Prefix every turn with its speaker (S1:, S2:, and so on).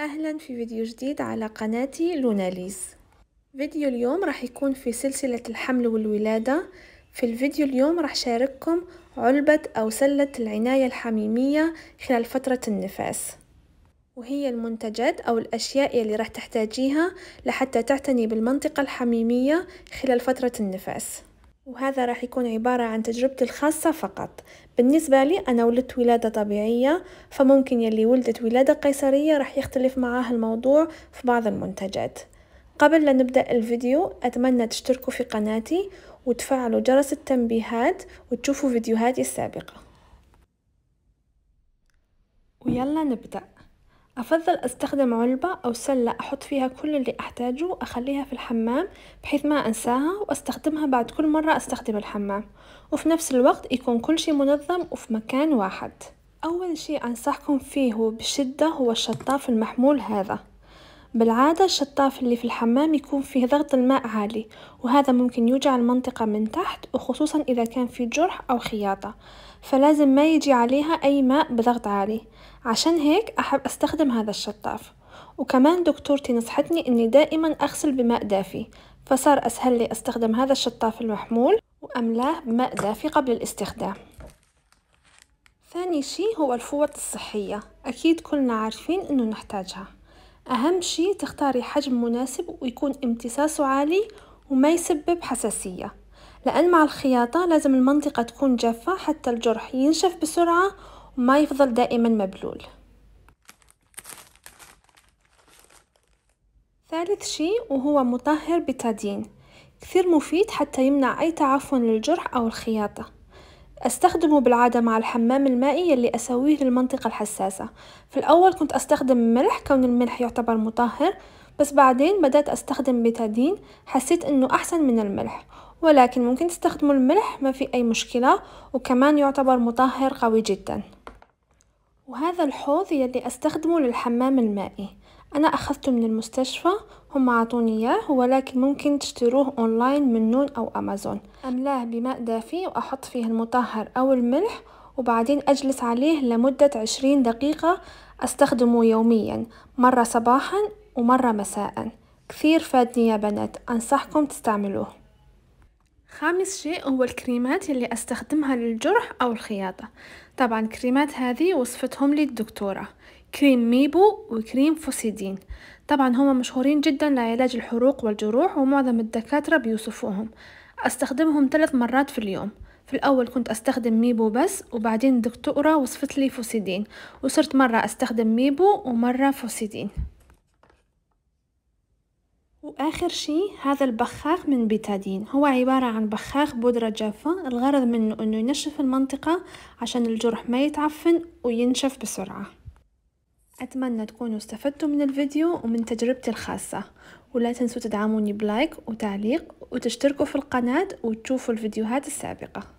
S1: أهلا في فيديو جديد على قناتي لوناليس فيديو اليوم راح يكون في سلسلة الحمل والولادة في الفيديو اليوم راح شارككم علبة أو سلة العناية الحميمية خلال فترة النفاس وهي المنتجات أو الأشياء اللي راح تحتاجيها لحتى تعتني بالمنطقة الحميمية خلال فترة النفاس وهذا راح يكون عبارة عن تجربتي الخاصة فقط بالنسبة لي أنا ولدت ولادة طبيعية فممكن يلي ولدت ولادة قيصرية راح يختلف معاها الموضوع في بعض المنتجات قبل لا نبدأ الفيديو أتمنى تشتركوا في قناتي وتفعلوا جرس التنبيهات وتشوفوا فيديوهاتي السابقة ويلا نبدأ أفضل أستخدم علبة أو سلة أحط فيها كل اللي أحتاجه وأخليها في الحمام بحيث ما أنساها وأستخدمها بعد كل مرة أستخدم الحمام وفي نفس الوقت يكون كل شي منظم وفي مكان واحد أول شي أنصحكم فيه بشدة هو الشطاف المحمول هذا بالعادة الشطاف اللي في الحمام يكون فيه ضغط الماء عالي وهذا ممكن يوجع المنطقة من تحت وخصوصا إذا كان في جرح أو خياطة فلازم ما يجي عليها أي ماء بضغط عالي عشان هيك أحب أستخدم هذا الشطاف وكمان دكتورتي نصحتني أني دائما أغسل بماء دافي فصار أسهل لي أستخدم هذا الشطاف المحمول وأملاه بماء دافي قبل الاستخدام ثاني شي هو الفوط الصحية أكيد كلنا عارفين أنه نحتاجها أهم شي تختاري حجم مناسب ويكون امتصاصه عالي وما يسبب حساسية لأن مع الخياطة لازم المنطقة تكون جافة حتى الجرح ينشف بسرعة وما يفضل دائما مبلول ثالث شي وهو مطهر بتادين كثير مفيد حتى يمنع أي تعفن للجرح أو الخياطة استخدمه بالعادة مع الحمام المائي اللي اسويه للمنطقة الحساسة في الاول كنت استخدم ملح كون الملح يعتبر مطهر بس بعدين بدأت استخدم بيتادين حسيت انه احسن من الملح ولكن ممكن تستخدموا الملح ما في اي مشكلة وكمان يعتبر مطهر قوي جدا وهذا الحوض يلي استخدمه للحمام المائي انا اخذته من المستشفى هم عطوني اياه ولكن ممكن تشتروه اونلاين من نون او امازون املاه بماء دافي واحط فيه المطهر او الملح وبعدين اجلس عليه لمدة عشرين دقيقة استخدمه يوميا مرة صباحا ومرة مساء كثير فادني يا بنات انصحكم تستعملوه خامس شيء هو الكريمات اللي استخدمها للجرح او الخياطة طبعا كريمات هذه وصفتهم لي الدكتورة كريم ميبو وكريم فوسيدين طبعا هما مشهورين جدا لعلاج الحروق والجروح ومعظم الدكاترة بيوصفوهم استخدمهم ثلاث مرات في اليوم في الأول كنت أستخدم ميبو بس وبعدين الدكتورة وصفت لي فوسيدين وصرت مرة أستخدم ميبو ومرة فوسيدين وآخر شي هذا البخاخ من بيتادين هو عبارة عن بخاخ بودرة جافة الغرض منه أنه ينشف المنطقة عشان الجرح ما يتعفن وينشف بسرعة أتمنى تكونوا استفدتوا من الفيديو ومن تجربتي الخاصة ولا تنسوا تدعموني بلايك وتعليق وتشتركوا في القناة وتشوفوا الفيديوهات السابقة